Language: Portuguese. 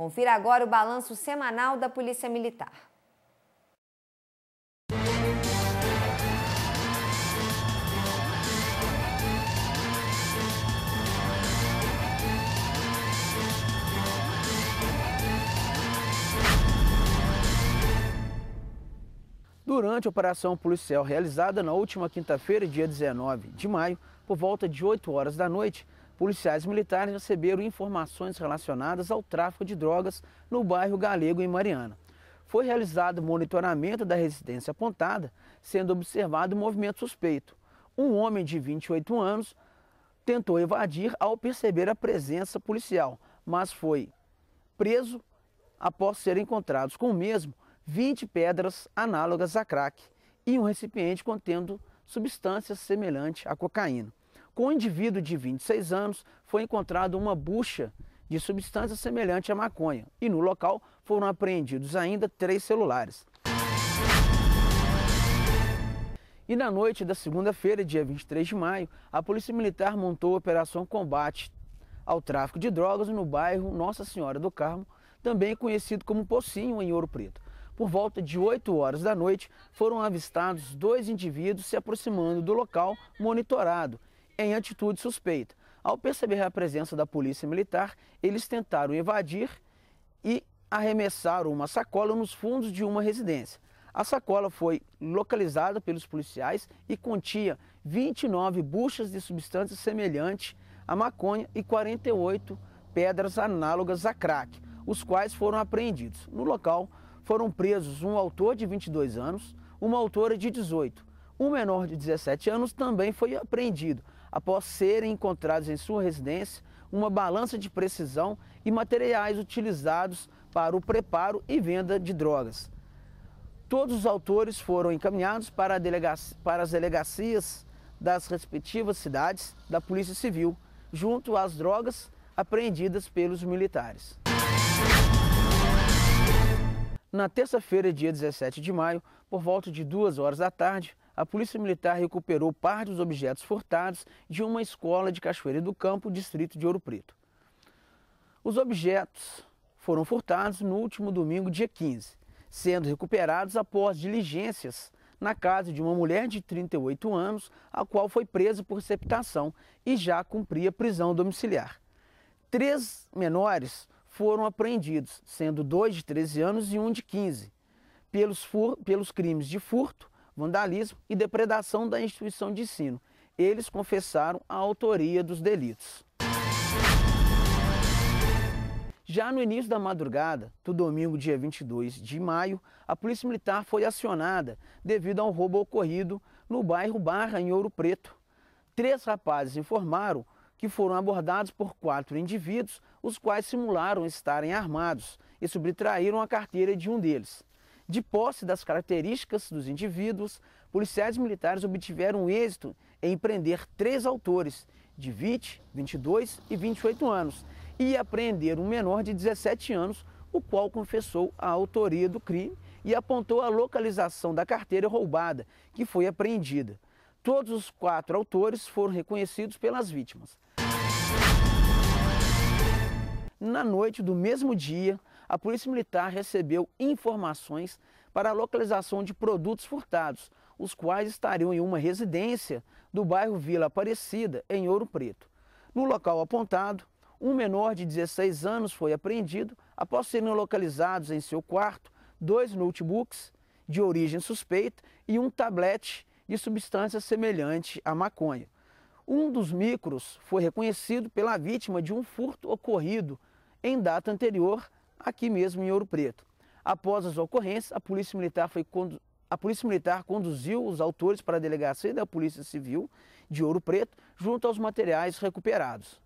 Confira agora o balanço semanal da Polícia Militar. Durante a operação policial realizada na última quinta-feira, dia 19 de maio, por volta de 8 horas da noite, Policiais militares receberam informações relacionadas ao tráfico de drogas no bairro Galego, em Mariana. Foi realizado monitoramento da residência apontada, sendo observado movimento suspeito. Um homem de 28 anos tentou evadir ao perceber a presença policial, mas foi preso após ser encontrados com o mesmo 20 pedras análogas a crack e um recipiente contendo substâncias semelhantes à cocaína. Com um indivíduo de 26 anos, foi encontrado uma bucha de substância semelhante à maconha e no local foram apreendidos ainda três celulares. E na noite da segunda-feira, dia 23 de maio, a Polícia Militar montou a Operação Combate ao Tráfico de Drogas no bairro Nossa Senhora do Carmo, também conhecido como Pocinho, em Ouro Preto. Por volta de 8 horas da noite, foram avistados dois indivíduos se aproximando do local monitorado em atitude suspeita. Ao perceber a presença da polícia militar, eles tentaram invadir e arremessaram uma sacola nos fundos de uma residência. A sacola foi localizada pelos policiais e continha 29 buchas de substância semelhante à maconha e 48 pedras análogas a crack, os quais foram apreendidos. No local foram presos um autor de 22 anos, uma autora de 18. Um menor de 17 anos também foi apreendido, após serem encontrados em sua residência uma balança de precisão e materiais utilizados para o preparo e venda de drogas. Todos os autores foram encaminhados para, delegacia, para as delegacias das respectivas cidades da Polícia Civil, junto às drogas apreendidas pelos militares. Na terça-feira, dia 17 de maio, por volta de duas horas da tarde, a Polícia Militar recuperou parte dos objetos furtados de uma escola de Cachoeira do Campo, distrito de Ouro Preto. Os objetos foram furtados no último domingo, dia 15, sendo recuperados após diligências na casa de uma mulher de 38 anos, a qual foi presa por receptação e já cumpria prisão domiciliar. Três menores foram apreendidos, sendo dois de 13 anos e um de 15, pelos, pelos crimes de furto, vandalismo e depredação da instituição de ensino. Eles confessaram a autoria dos delitos. Já no início da madrugada, do domingo, dia 22 de maio, a Polícia Militar foi acionada devido a um roubo ocorrido no bairro Barra, em Ouro Preto. Três rapazes informaram que foram abordados por quatro indivíduos, os quais simularam estarem armados e subtraíram a carteira de um deles. De posse das características dos indivíduos, policiais militares obtiveram êxito em prender três autores de 20, 22 e 28 anos e apreender um menor de 17 anos, o qual confessou a autoria do crime e apontou a localização da carteira roubada, que foi apreendida. Todos os quatro autores foram reconhecidos pelas vítimas. Na noite do mesmo dia, a Polícia Militar recebeu informações para a localização de produtos furtados, os quais estariam em uma residência do bairro Vila Aparecida, em Ouro Preto. No local apontado, um menor de 16 anos foi apreendido após serem localizados em seu quarto dois notebooks de origem suspeita e um tablete de substância semelhante à maconha. Um dos micros foi reconhecido pela vítima de um furto ocorrido em data anterior aqui mesmo em Ouro Preto. Após as ocorrências, a Polícia Militar, foi condu... a Polícia Militar conduziu os autores para a delegacia da Polícia Civil de Ouro Preto, junto aos materiais recuperados.